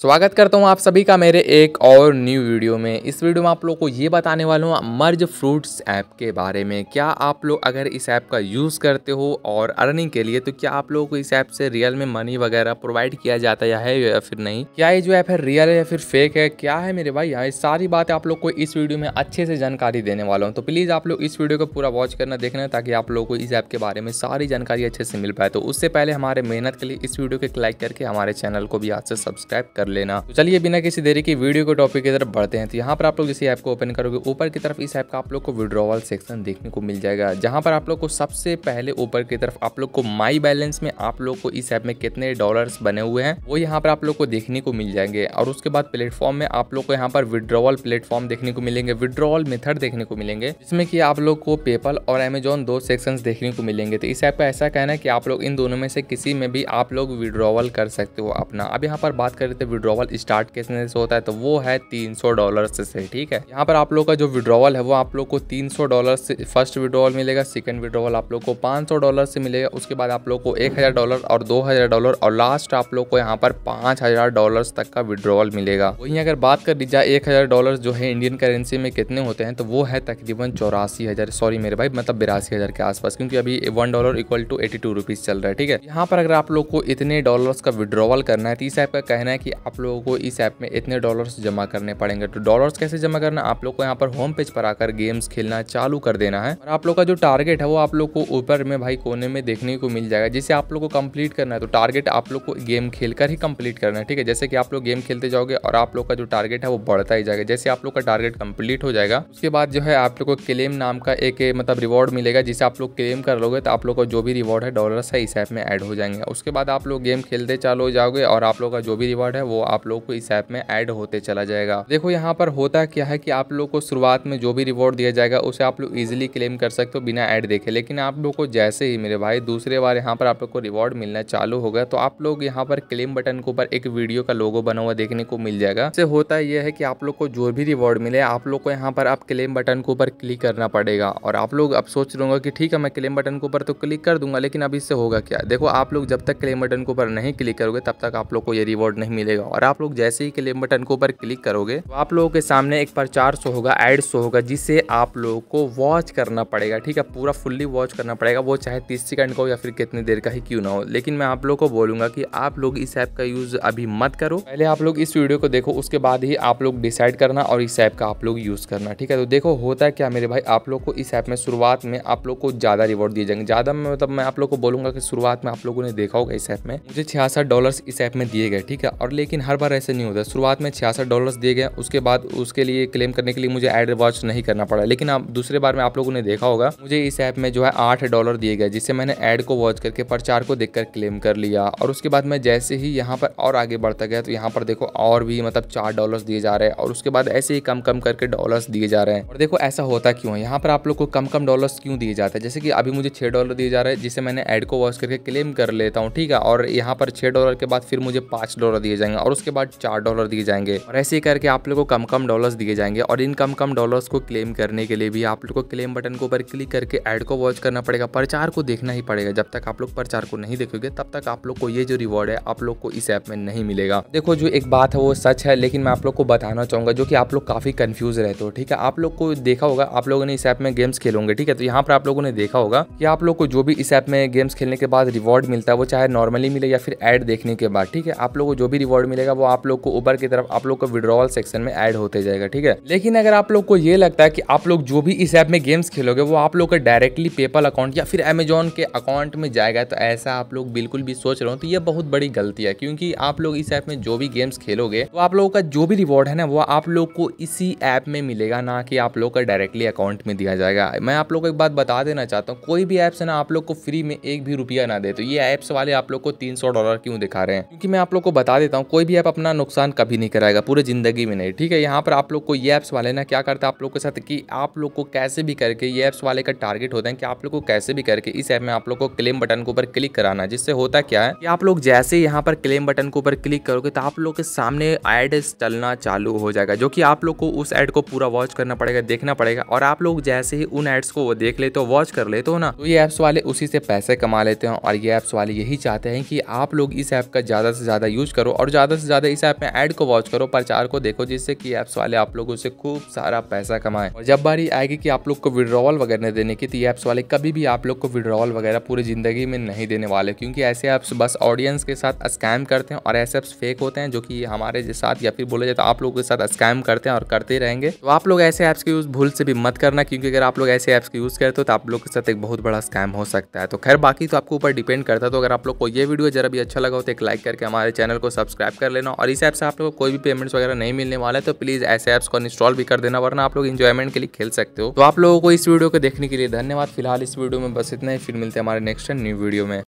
स्वागत करता हूँ आप सभी का मेरे एक और न्यू वीडियो में इस वीडियो में आप लोग को ये बताने वाला हूं मर्ज फ्रूट्स ऐप के बारे में क्या आप लोग अगर इस ऐप का यूज़ करते हो और अर्निंग के लिए तो क्या आप लोगों को इस ऐप से रियल में मनी वगैरह प्रोवाइड किया जाता या है या फिर नहीं क्या ये जो ऐप है रियल है या फिर फेक है क्या है मेरे भाई यहाँ सारी बातें आप लोग को इस वीडियो में अच्छे से जानकारी देने वाला हूँ तो प्लीज़ आप लोग इस वीडियो को पूरा वॉच करना देखना ताकि आप लोग को इस ऐप के बारे में सारी जानकारी अच्छे से मिल पाए तो उससे पहले हमारे मेहनत के लिए इस वीडियो को लाइक करके हमारे चैनल को भी आज से सब्सक्राइब कर कर लेना तो चलिए बिना किसी देरी की वीडियो को टॉपिक की तरफ बढ़ते हैं तो यहाँ पर आप लोग जैसे ऐप को ओपन करोगे ऊपर की तरफ इस ऐप का आप लोग को विड्रॉवल सेक्शन देखने को मिल जाएगा जहाँ पर आप लोग को सबसे पहले ऊपर की तरफ आप लोग को माई बैलेंस में आप लोग को इस ऐप में कितने डॉलर बने हुए हैं वो यहाँ पर आप लोग को देखने को मिल जाएंगे और उसके बाद प्लेटफॉर्म में आप लोग को यहाँ पर विड्रॉवल प्लेटफॉर्म देखने को मिलेंगे विड्रॉवल मेथड देखने को मिलेंगे जिसमें कि आप लोग को पेपल और अमेजोन दो सेक्शंस देखने को मिलेंगे तो इस ऐप का ऐसा कहना है कि आप लोग इन दोनों में से किसी में भी आप लोग विड्रॉवल कर सकते हो अपना अब यहाँ पर बात करते हैं विड्रॉवल स्टार्ट कैसे से होता है तो वो है तीन डॉलर से ठीक है यहाँ पर आप लोग का जो विड्रॉवल है वो आप लोग को तीन डॉलर से फर्स्ट विड्रॉवल मिलेगा सेकंड विड्रॉवल आप लोग को पाँच डॉलर से मिलेगा उसके बाद आप लोग को एक हज़ार डॉलर और दो हज़ार डॉलर और लास्ट आप लोग को यहाँ पर पाँच हज़ार डॉलर तक का विड्रॉवल मिलेगा वहीं अगर बात कर दी जाए एक हज़ार डॉलर जो है इंडियन करेंसी में कितने होते हैं तो वो है तकरीबन चौरासी हज़ार सॉरी मेरे भाई मतलब बिरासी हज़ार के आसपास क्योंकि अभी one dollar equal to eighty two rupees चल रहा है ठीक है यहाँ पर अगर आप लोग को इतने डॉलर्स का विड्रॉवल करना है तो इस ऐप का कहना है कि आप लोगों को इस ऐप में इतने डॉलर्स जमा करने पड़ेंगे तो डॉलर्स कैसे जमा करना आप लोग को यहाँ पर होम पेज पर आकर गेम्स खेलना चालू कर देना है और आप लोग का जो टारगेट है वो आप लोग को ऊपर में भाई कोने में देखने को मिल जाएगा जिसे आप लोग को कम्प्लीट करना है तो टारगेट आप लोग को गेम खेल कर ही कम्प्लीट करना है ठीक है जैसे कि आप लोग गेम खेलते जाओगे और आप लोग का जो टारगेट है वो बढ़ता ही जाएगा जैसे आप लोग का टारगेट कम्प्लीट हो जाएगा उसके बाद जो है आप लोग को क्लेम नाम का एक मतलब रिवॉर्ड मिलेगा जिसे आप लोग क्लेम कर लोगे तो आप लोग का जो भी रिवॉर्ड है डॉलर्स है इस ऐप में ऐड हो जाएंगे उसके बाद आप लोग गेम खेलते चालू हो जाओगे और आप लोग का जो भी रिवॉर्ड है वो वो आप लोग को इस ऐप में ऐड होते चला जाएगा देखो यहाँ पर होता क्या है कि आप लोग को शुरुआत में जो भी रिवॉर्ड दिया जाएगा उसे आप लोग इजिली क्लेम कर सकते हो बिना ऐड देखे लेकिन आप लोग को जैसे ही मेरे भाई दूसरे बार यहाँ पर आप लोग को रिवॉर्ड मिलना चालू होगा तो आप लोग यहाँ पर क्लेम बटन के ऊपर एक वीडियो का लोगो बना हुआ देखने को मिल जाएगा इससे होता यह है कि आप लोग को जो भी रिवॉर्ड मिले आप लोग को यहाँ पर आप क्लेम बटन के ऊपर क्लिक करना पड़ेगा और आप लोग अब सोच रहे कि ठीक है मैं क्लेम बटन के ऊपर तो क्लिक कर दूंगा लेकिन अब इससे होगा क्या देखो आप लोग जब तक क्लेम बटन के ऊपर नहीं क्लिक करोगे तब तक आप लोग को ये रिवॉर्ड नहीं मिलेगा और आप लोग जैसे ही क्लेम बटन के ऊपर क्लिक करोगे तो आप लोगों के सामने एक प्रचार शो होगा एड शो होगा जिसे आप लोगों को वॉच करना पड़ेगा ठीक है पूरा फुल्ली वॉच करना पड़ेगा वो चाहे तीस सेकंड का हो या फिर कितनी देर का ही क्यों ना हो लेकिन मैं आप लोग को बोलूंगा कि आप लोग इस ऐप का यूज अभी मत करो पहले आप लोग इस वीडियो को देखो उसके बाद ही आप लोग डिसाइड करना और इस ऐप का आप लोग यूज करना ठीक है तो देखो होता है क्या मेरे भाई आप लोग को इस ऐप में शुरुआत में आप लोग को ज्यादा रिवॉर्ड दिए जाएंगे ज्यादा मतलब मैं आप लोग को बोलूंगा कि शुरुआत में आप लोगों ने देखा होगा इस ऐप में मुझे छियासठ डॉलर इस ऐप में दिए गए ठीक है और लेकिन लेकिन हर बार ऐसे नहीं होता शुरुआत में छियासठ डॉलर्स दिए गए उसके बाद उसके लिए क्लेम करने के लिए मुझे एड वॉच नहीं करना पड़ा लेकिन आप दूसरे बार में आप लोगों ने देखा होगा मुझे इस ऐप में जो है आठ डॉलर दिए गए जिससे मैंने एड को वॉच करके प्रचार को देख क्लेम कर लिया और उसके बाद मैं जैसे ही यहाँ पर और आगे बढ़ता गया तो यहाँ पर देखो और भी मतलब चार डॉलर दिए जा रहे हैं और उसके बाद ऐसे ही कम कम करके डॉलर दिए जा रहे हैं और देखो ऐसा होता क्यों है यहाँ पर आप लोग को कम कम डॉलर क्यों दिए जाते हैं जैसे कि अभी मुझे छह डॉलर दिए जा रहे हैं जिससे मैंने एड को वॉच करके क्लेम कर लेता हूँ ठीक है और यहाँ पर छह डॉलर के बाद फिर मुझे पांच डॉलर दिए जाएंगे और उसके बाद चार डॉलर दिए जाएंगे और ऐसे करके आप लोग को कम कम डॉलर्स दिए जाएंगे और इन कम कम डॉलर्स को क्लेम करने के लिए भी आप लोग को क्लेम बटन के ऊपर क्लिक करके एड को वॉच करना पड़ेगा प्रचार को देखना ही पड़ेगा जब तक आप लोग प्रचार को नहीं देखोगे तब तक आप लोग को ये जो रिवॉर्ड है आप लोग को इस ऐप में नहीं मिलेगा देखो जो एक बात है वो सच है लेकिन मैं आप लोग को बताना चाहूंगा जो कि आप लोग काफी कंफ्यूज रहते हो ठीक है आप लोग को देखा होगा आप लोगों ने इस ऐप में गेम्स खेलोगे ठीक है तो यहाँ पर आप लोगों ने देखा होगा कि आप लोग को जो भी इस ऐप में गेम्स खेलने के बाद रिवॉर्ड मिलता है वो चाहे नॉर्मली मिले या फिर एड देखने के बाद ठीक है आप लोग को जो भी रिवॉर्ड रिवॉर्ड मिलेगा वो आप लोग को ऊपर की तरफ आप लोग को विड्रॉवल सेक्शन में एड होते जाएगा ठीक है लेकिन अगर आप लोग को ये लगता है कि आप लोग जो भी इस ऐप में गेम्स खेलोगे वो आप लोग का डायरेक्टली पेपल अकाउंट या फिर अमेजोन के अकाउंट में जाएगा तो ऐसा आप लोग बिल्कुल भी सोच रहे हो तो ये बहुत बड़ी गलती है क्योंकि आप लोग इस ऐप में जो भी गेम्स खेलोगे तो आप लोगों का जो भी रिवॉर्ड है ना वो आप लोग को इसी ऐप में मिलेगा ना कि आप लोग का डायरेक्टली अकाउंट में दिया जाएगा मैं आप लोग को एक बात बता देना चाहता हूँ कोई भी ऐप्स है ना आप लोग को फ्री में एक भी रुपया ना दे तो ये ऐप्स वाले आप लोग को तीन डॉलर क्यों दिखा रहे हैं क्योंकि मैं आप लोग को बता देता हूँ कोई भी ऐप अपना नुकसान कभी नहीं कराएगा पूरे ज़िंदगी में नहीं ठीक है यहाँ पर आप लोग को ये ऐप्स वाले ना क्या करते हैं आप लोग के साथ कि आप लोग को कैसे भी करके ये ऐप्स वाले का टारगेट होता है कि आप लोग को कैसे भी करके इस ऐप में आप लोग को क्लेम बटन के ऊपर क्लिक कराना है जिससे होता क्या है कि आप लोग जैसे यहाँ पर क्लेम बटन के ऊपर क्लिक करोगे तो आप लोग के सामने एड चलना चालू हो जाएगा जो कि आप लोग को उस एड को पूरा वॉच करना पड़ेगा देखना पड़ेगा और आप लोग जैसे ही उन एड्स को देख लेते हो वॉच कर लेते हो ना तो ये ऐप्स वाले उसी से पैसे कमा लेते हैं और ये ऐप्स वाले यही चाहते हैं कि आप लोग इस ऐप का ज़्यादा से ज़्यादा यूज करो और ज़्यादा से ज़्यादा इस ऐप में ऐड को वॉच करो प्रचार को देखो जिससे कि ऐप्स वाले आप लोगों से खूब सारा पैसा कमाएं और जब बारी आएगी कि आप लोग को विड्रॉवल वगैरह देने की तो ये ऐप्स वाले कभी भी आप लोग को विड्रॉवल वगैरह पूरी ज़िंदगी में नहीं देने वाले क्योंकि ऐसे ऐप्स बस ऑडियंस के साथ स्कैम करते हैं और ऐसे ऐप्स फेक होते हैं जो कि हमारे साथ या फिर बोले जाए तो आप लोगों के साथ स्कैम करते हैं और करते रहेंगे तो आप लोग ऐसे ऐप्स के यूज़ भूल से भी मत करना क्योंकि अगर आप लोग ऐसे ऐप्स का यूज़ करते हो तो आप लोग के साथ एक बहुत बड़ा स्कैम हो सकता है तो खैर बाकी तो आपके ऊपर डिपेंड करता है तो अगर आप लोग को ये वीडियो जरा भी अच्छा लगा हो तो एक लाइक करके हमारे चैनल को सब्सक्राइब कर लेना और इस ऐप से आप लोग को कोई भी पेमेंट्स वगैरह नहीं मिलने वाला है तो प्लीज़ ऐसे ऐप्स को इंस्टॉल भी कर देना वरना आप लोग इंजॉयमेंट के लिए खेल सकते हो तो आप लोगों को इस वीडियो को देखने के लिए धन्यवाद फिलहाल इस वीडियो में बस इतना ही फिर मिलते हैं हमारे नेक्स्ट न्यू वीडियो में